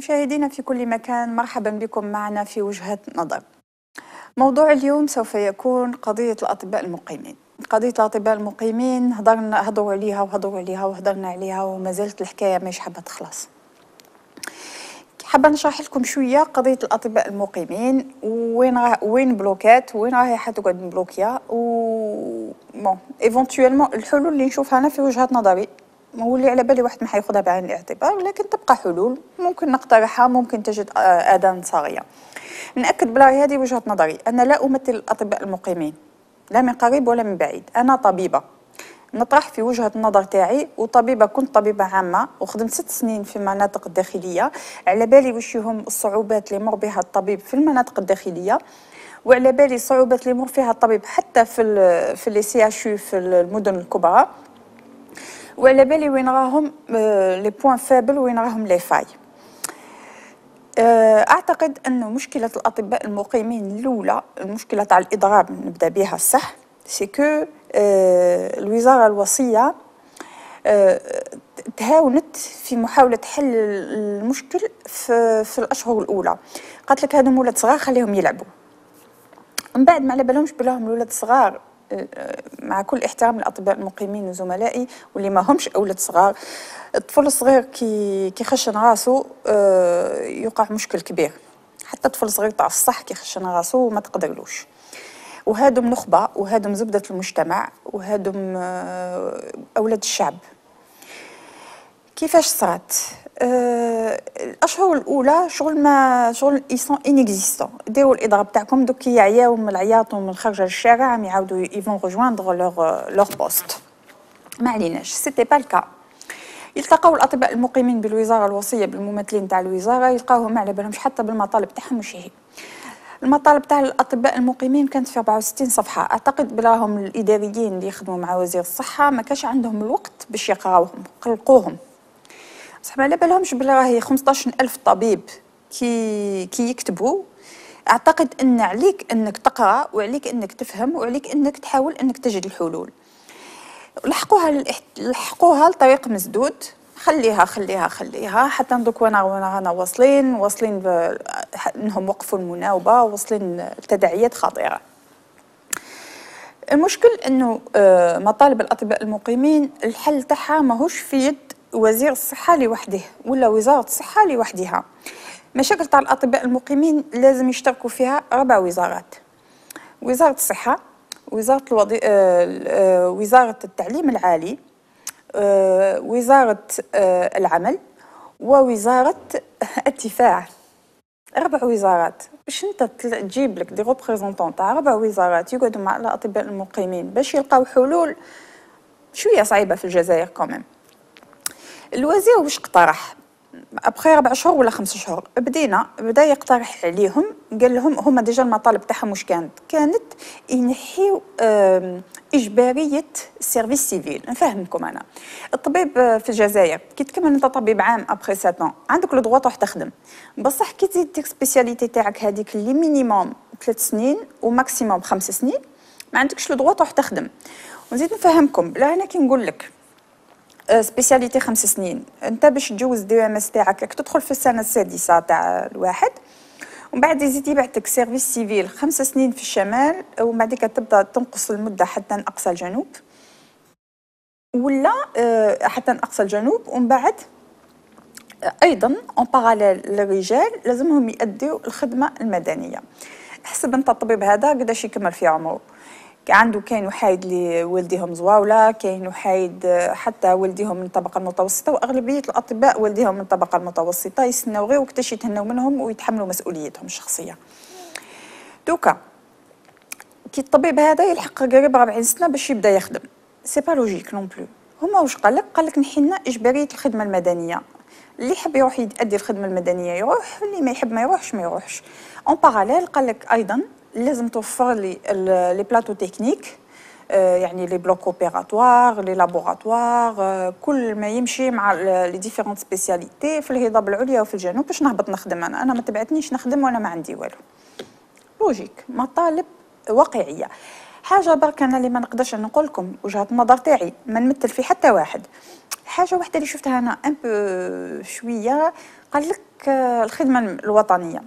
مشاهدينا في كل مكان مرحبا بكم معنا في وجهة نظر موضوع اليوم سوف يكون قضية الأطباء المقيمين قضية الأطباء المقيمين هضرنا هضروا عليها وهضروا عليها وهضرنا عليها وما زالت الحكاية مش حابة تخلص حابة نشرح لكم شوية قضية الأطباء المقيمين وين راه وين بلوكات وين راهي حتقعد مبلوكية و بون ايفونتويلمون الحلول اللي نشوفها أنا في وجهة نظري واللي على بالي واحد ما حياخذها بعين الاعتبار ولكن تبقى حلول ممكن نقترحها ممكن تجد آه، اذان صاغيه ناكد بلا هذه وجهه نظري انا لا امثل الاطباء المقيمين لا من قريب ولا من بعيد انا طبيبه نطرح في وجهه النظر تاعي وطبيبه كنت طبيبه عامه وخدمت ست سنين في المناطق الداخليه على بالي واش هم الصعوبات اللي مر بها الطبيب في المناطق الداخليه وعلى بالي الصعوبات اللي مر فيها الطبيب حتى في ال في لي سي في المدن الكبرى وعلى بالي وين راهم لي بوان فابل وين راهم لي فاي آه، اعتقد انه مشكله الاطباء المقيمين الاولى المشكله تاع الاضراب نبدا بها الصح سي كو الوزاره الوصيه آه، تهاونت في محاولة حل المشكل في, في الأشهر الأولى قالت لك هذو ولاد صغار خليهم يلعبوا من بعد ما على بالهمش بلاهم الولاد الصغار مع كل احترام الاطباء المقيمين وزملائي واللي ما همش اولاد صغار الطفل الصغير كي كيخشن راسو آه، يوقع مشكل كبير حتى طفل صغير تاع الصح كيخشن راسو وما تقدرلوش وهادم نخبه وهادم زبده المجتمع وهادم آه، اولاد الشعب كيفاش صرات أه، الاشهر الاولى شغل ما شغل ايسون انيكزيستون ديروا الاضراب تاعكم دوك يعياو من العياط ومن الخرجه للشارع عم يعاودوا يفون روجواندغ لوغ لوغ بوست ما عليناش سيتي با الكا يلتقاو الاطباء المقيمين بالوزاره الوصيه بالممثلين تاع الوزاره يلقاوهم على بالهمش حتى بالمطالب تاعهم وش هي المطالب تاع الاطباء المقيمين كانت في 64 صفحه اعتقد بلاهم الاداريين اللي يخدموا مع وزير الصحه ما كانش عندهم الوقت باش يقراوهم قلقوهم بصح ما على بالهمش بلي راهي 15000 طبيب كي كي يكتبوا اعتقد ان عليك انك تقرا وعليك انك تفهم وعليك انك تحاول انك تجد الحلول لحقوها لحقوها لطريق مسدود خليها خليها خليها حتى دوك وانا رانا واصلين واصلين ب... انهم وقفوا المناوبه واصلين لتداعيات خطيره المشكل انه آه، مطالب الاطباء المقيمين الحل تاعها ماهوش في يد وزير الصحة لوحده ولا وزارة الصحة لوحدها مشاكل تاع الأطباء المقيمين لازم يشتركوا فيها ربع وزارات وزارة الصحة وزارة الوضي... آه... آه، وزارة التعليم العالي آه... وزارة آه... العمل ووزارة الدفاع ربع وزارات باش أنت تجيب لك دي ريبريزونطون تاع ربع وزارات يقعدوا مع الأطباء المقيمين باش يلقاو حلول شوية صعيبة في الجزائر كمان الوزير واش اقترح ابخي ربع شهور ولا خمس شهور بدينا بدا يقترح عليهم قال لهم هما ديجا المطالب تاعهم واش كانت كانت ينحيو اجباريه السيرفيس سيفيل نفهمكم انا الطبيب آه، في الجزائر كي تكمل انت طبيب عام ابخي ساتون عندك لو دغوا تروح تخدم بصح كي تزيد ديك سبيسياليتي تاعك هذيك اللي مينيموم ثلاث سنين وماكسيموم خمس سنين ما عندكش لو دغوا تروح تخدم ونزيد نفهمكم لا انا كي نقول لك سبيسياليتي خمس سنين انت باش تجوز دي ام اس تاعك راك تدخل في السنه السادسه تاع الواحد ومن بعد يزيد يبعثك سيرفيس سيفيل خمس سنين في الشمال ومن بعدك تبدا تنقص المده حتى اقصى الجنوب ولا آه، حتى اقصى الجنوب ومن بعد آه، ايضا اون باراليل للرجال لازمهم يأديو الخدمه المدنيه حسب انت الطبيب هذا قداش يكمل في عمره عنده كاين وحايد لوالديهم والديهم زواوله كاين وحايد آه، حتى والديهم من الطبقه المتوسطه واغلبيه الاطباء والديهم من الطبقه المتوسطه يستناو غير وقتاش يتهناو منهم ويتحملوا مسؤوليتهم الشخصيه دوكا كي الطبيب هذا يلحق قريب 40 سنه باش يبدا يخدم سي با لوجيك نون بلو هما واش قالك قالك نحينا اجباريه الخدمه المدنيه اللي يحب يروح يادي الخدمه المدنيه يروح اللي ما يحب ما يروحش ما يروحش اون باراليل قالك ايضا لازم توفر لي لي بلاتو تكنيك يعني لي بلوك اوبيراتوار لي لابوراتوار كل ما يمشي مع لي ديفيرونت سبيسياليتي في الهضاب العليا وفي الجنوب باش نهبط نخدم انا انا ما تبعتنيش نخدم وانا ما عندي والو لوجيك مطالب واقعيه حاجه برك انا اللي ما نقدرش نقول لكم وجهه النظر تاعي ما نمثل في حتى واحد حاجه واحده اللي شفتها انا ان شويه قال لك آه، الخدمه الوطنيه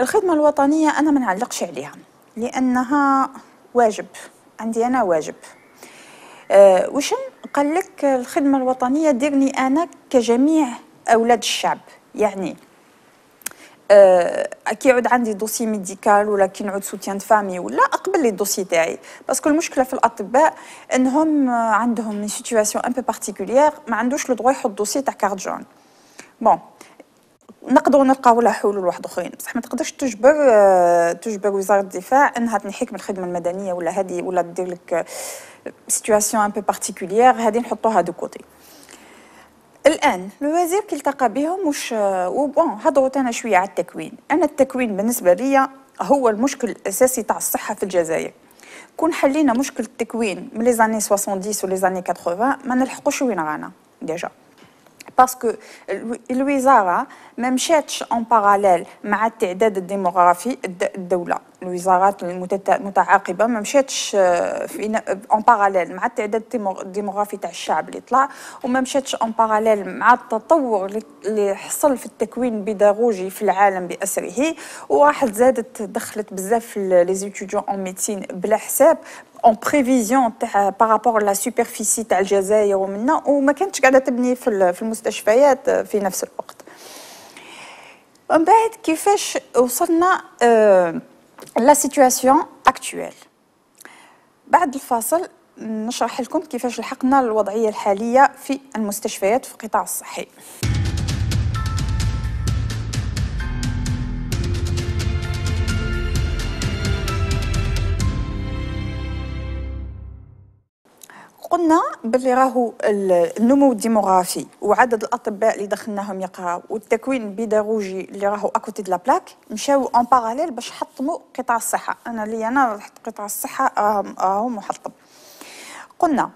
الخدمة الوطنية أنا ما نعلقش عليها لأنها واجب عندي أنا واجب أه وشن قال لك الخدمة الوطنية ديرني أنا كجميع أولاد الشعب يعني أه كي يعود عندي دوسي ميديكال ولا كي نعود سوتيان فامي ولا اقبل لي الدوسي تاعي باسكو المشكله في الاطباء انهم عندهم سيتوياسيون ان بو بارتيكولير ما عندوش لو دروا يحط دوسي تاع كارت جون بون نقدروا نلقاو لها حلول واحد اخرين بصح ما تقدرش تجبر آه، تجبر وزاره الدفاع انها تنحيك من الخدمه المدنيه ولا هذه ولا دير لك سيتواسيون ان بو بارتيكولير هذه نحطوها دو كوتي الان الوزير كي التقى بهم واش بون آه، هضروا انا شويه على التكوين انا التكوين بالنسبه ليا هو المشكل الاساسي تاع الصحه في الجزائر كون حلينا مشكل التكوين من لي زاني 70 و لي زاني 80 ما نلحقوش وين رانا ديجا باسكو الوزاره ما مشاتش اون باراليل مع التعداد الديموغرافي الدوله الوزارات المتعاقبه ما مشاتش آه، في اون باراليل مع التعداد الديموغرافي تاع الشعب اللي طلع وما مشاتش اون باراليل مع التطور اللي حصل في التكوين البيداغوجي في العالم باسره وواحد زادت دخلت بزاف لي زيتيديون اون ميدسين بلا حساب اون بريفيزيون تاع بارابور لا سوبرفيسي تاع الجزائر ومنا وما كانتش قاعده تبني في المستشفيات آه، في نفس الوقت من بعد كيفاش وصلنا آه لا سيتوياسيون اكتويل بعد الفاصل نشرح لكم كيفاش لحقنا الوضعيه الحاليه في المستشفيات في القطاع الصحي قلنا باللي راهو النمو الديموغرافي وعدد الاطباء اللي دخلناهم يقراو والتكوين البيداغوجي اللي راهو اكوتي دو بلاك مشاو اون باراليل باش حطموا قطاع الصحه انا لي انا رحت قطاع الصحه راهو محطم قلنا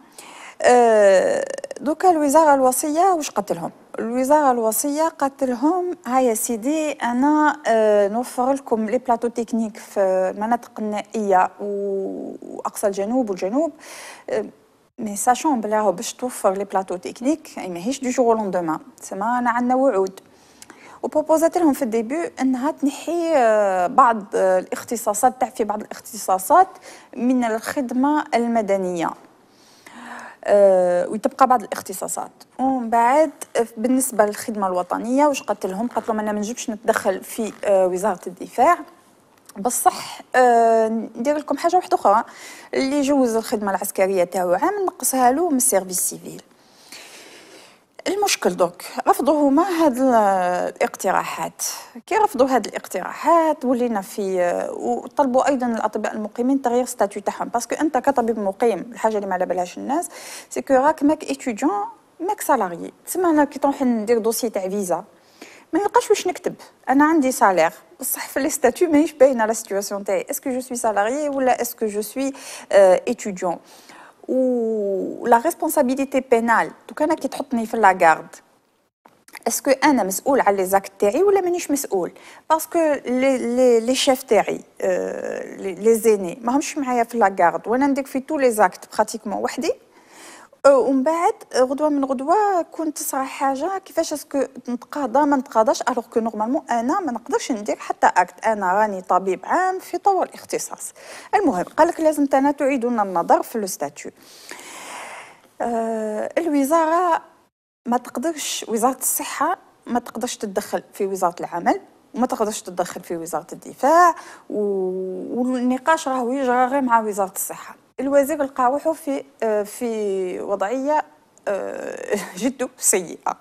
آه، دوكا الوزاره الوصيه واش قتلهم الوزاره الوصيه قتلهم ها هيا سيدي انا آه، نوفر لكم لي بلاطو تكنيك في المناطق النائيه واقصى الجنوب والجنوب آه، مي ساشون بلاهو باش توفر لي بلاطو تكنيك ماهيش دو جور لوندومان سما أنا عندنا وعود وبروبوزات لهم في الديبي انها تنحي بعض الاختصاصات في بعض الاختصاصات من الخدمه المدنيه وتبقى بعض الاختصاصات ومن بعد بالنسبه للخدمه الوطنيه واش قلت لهم قالت لهم انا ما نجمش نتدخل في وزاره الدفاع بصح آه ندير لكم حاجه واحده اخرى اللي جوز الخدمه العسكريه تاعو عام نقصها له من السيرفيس سيفيل المشكل دوك رفضوا هما هاد الاقتراحات كي رفضوا هاد الاقتراحات ولينا في آه، وطلبوا ايضا الاطباء المقيمين تغيير ستاتيو تاعهم باسكو انت كطبيب مقيم الحاجه اللي ما على بالهاش الناس سي راك ماك ايتوديون ماك سالاريي تسمى انا كي تروح ندير دوسي تاع فيزا ما نلقاش واش نكتب انا عندي سالير بصح في لي ستاتيو ماهيش باينه لا سيتواسيون تاعي اسكو جو سوي سالاريي ولا اسكو جو سوي و ولا ريسبونسابيلتي بينال دوك انا كي تحطني في لاغارد اسكو انا مسؤول على لي زاكت تاعي ولا مانيش مسؤول باسكو لي لي شيف تاعي لي زيني ماهمش معايا في لاغارد وانا ندير في تو لي زاكت براتيكمون وحدي ومن بعد غدوه من غدوه كنت تصرى حاجه كيفاش اسكو نتقاضى ما نتقاضاش الوغ كو نورمالمون انا ما نقدرش ندير حتى اكت انا راني طبيب عام في طور الاختصاص المهم قالك لازم تانا تعيدون النظر في لو ستاتيو أه الوزاره ما تقدرش وزاره الصحه ما تقدرش تتدخل في وزاره العمل وما تقدرش تتدخل في وزاره الدفاع والنقاش راهو يجرى غير مع وزاره الصحه الوزير لقى روحه في آه، في وضعيه آه، جد سيئه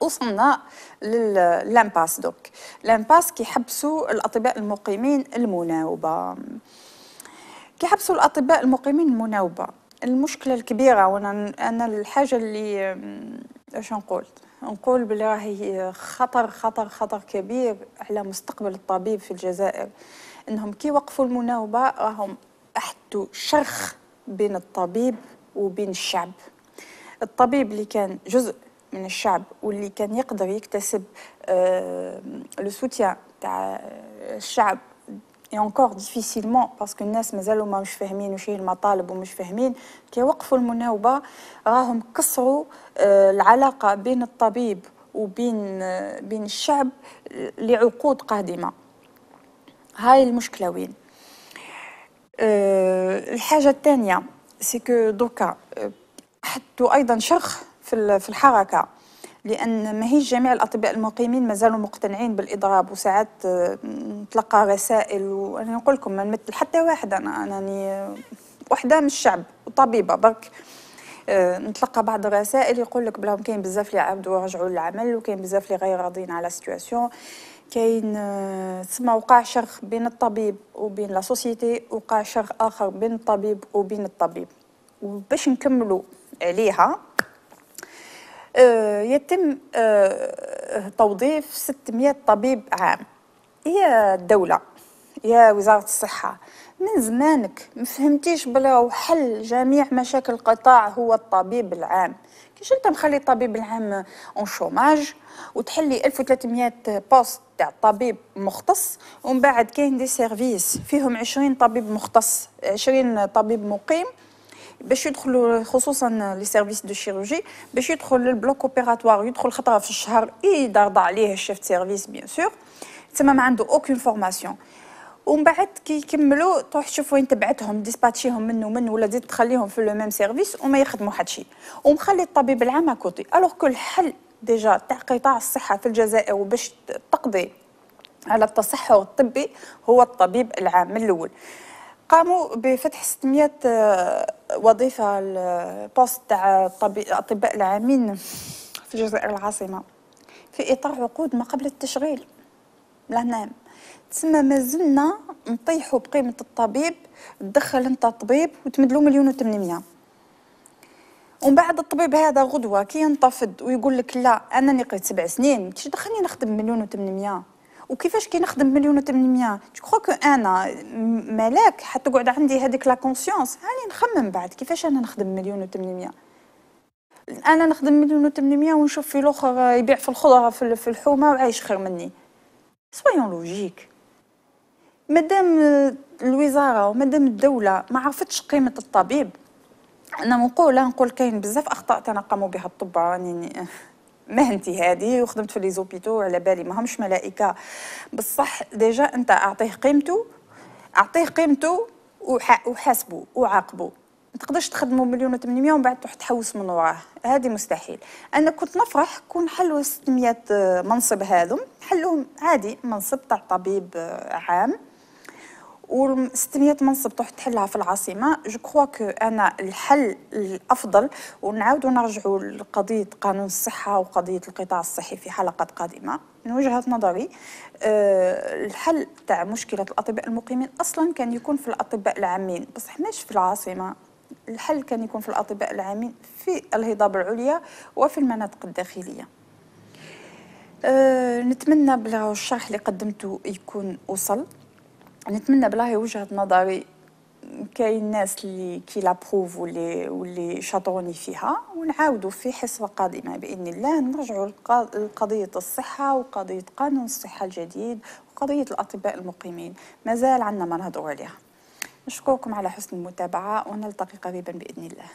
وصلنا للامباس دوك الامباس كيحبسوا الاطباء المقيمين المناوبه كيحبسوا الاطباء المقيمين المناوبه المشكله الكبيره وانا انا الحاجه اللي آه، اش نقول نقول بلي راهي خطر خطر خطر كبير على مستقبل الطبيب في الجزائر انهم كي وقفوا المناوبه راهم حدوا شرخ بين الطبيب وبين الشعب الطبيب اللي كان جزء من الشعب واللي كان يقدر يكتسب لو آه، سوتيان تاع آه، الشعب اي انكور ديفيسيلمون باسكو الناس مازالوا ما مش فاهمين وش هي المطالب ومش فاهمين كي وقفوا المناوبه راهم كسروا آه، العلاقه بين الطبيب وبين بين الشعب لعقود قادمه هاي المشكله وين آه، الحاجه الثانيه سي كو دوكا آه، حطوا ايضا شرخ في في الحركه لان ماهيش جميع الاطباء المقيمين مازالوا مقتنعين بالاضراب وساعات آه، نتلقى رسائل وانا نقول لكم ما نمثل حتى واحد انا أنني يعني، وحده من الشعب وطبيبه برك نتلقى بعض الرسائل يقول لك بلاهم كاين بزاف اللي عاودوا رجعوا للعمل وكاين بزاف اللي غير راضيين على السيتواسيون كاين آه، تسمى وقع شرخ بين الطبيب وبين لا سوسيتي وقع شرخ اخر بين الطبيب وبين الطبيب وباش نكملوا عليها آه، يتم آه، توظيف 600 طبيب عام هي الدولة يا وزارة الصحة من زمانك مفهمتيش بلا حل جميع مشاكل القطاع هو الطبيب العام كيش انت مخلي الطبيب العام اون شوماج وتحلي 1300 بوست تاع طبيب مختص ومن بعد كاين دي سيرفيس فيهم 20 طبيب مختص 20 طبيب مقيم باش يدخلوا خصوصا لي سيرفيس دو شيروجي باش يدخل للبلوك اوبيراتوار يدخل خطره في الشهر يدردع عليه الشيف سيرفيس بيان سور تما ما عنده اوكين فورماسيون ومن بعد كي يكملوا تروح تشوف وين تبعتهم ديسباتشيهم من ومن ولا تزيد تخليهم في لو ميم سيرفيس وما يخدموا حد شيء ومخلي الطبيب العام كوتي الوغ كل حل ديجا تاع قطاع الصحه في الجزائر وباش تقضي على التصحر الطبي هو الطبيب العام من الاول قاموا بفتح 600 آه، وظيفه البوست آه، تاع الاطباء العامين في الجزائر العاصمه في اطار عقود ما قبل التشغيل نعم تسمى مازلنا نطيحوا بقيمه الطبيب تدخل انت طبيب وتمدلو مليون و800 ومن بعد الطبيب هذا غدوه كي ينتفض ويقول لك لا انا نقيت سبع سنين كيش دخلني نخدم مليون و800 وكيفاش كي نخدم مليون و800 تكخو كو انا ملاك حتى تقعد عندي هذيك لا كونسيونس هاني نخمم بعد كيفاش انا نخدم مليون و800 انا نخدم مليون و800 ونشوف في الاخر يبيع في الخضره في الحومه وعايش خير مني سويون لوجيك مادام الوزاره ومادام الدوله ما عرفتش قيمه الطبيب انا نقول نقول كاين بزاف اخطاء تنقموا بها الطب راني يعني، مهنتي هذه وخدمت في لي زوبيتو على بالي ما همش ملائكه بصح ديجا انت اعطيه قيمته اعطيه قيمته وحاسبه وعاقبه ما تقدرش تخدموا مليون و800 ومن بعد تروح تحوس من وراه هذه مستحيل انا كنت نفرح كون حلوا 600 منصب هذم حلوهم عادي منصب تاع طبيب عام و 600 منصب تروح تحلها في العاصمه جو كرو انا الحل الافضل ونعاودوا نرجعوا لقضيه قانون الصحه وقضيه القطاع الصحي في حلقه قادمه من وجهه نظري أه الحل تاع مشكله الاطباء المقيمين اصلا كان يكون في الاطباء العامين بصح ماشي في العاصمه الحل كان يكون في الأطباء العامين في الهضاب العليا وفي المناطق الداخلية أه نتمنى بلا الشرح اللي قدمته يكون وصل نتمنى بلا وجهة نظري كاين ناس اللي كي لابروف واللي واللي شاطروني فيها ونعاودوا في حصه قادمه باذن الله نرجعوا لقضيه الصحه وقضيه قانون الصحه الجديد وقضيه الاطباء المقيمين مازال عندنا ما نهضروا عليها نشكركم على حسن المتابعة ونلتقي قريبا بإذن الله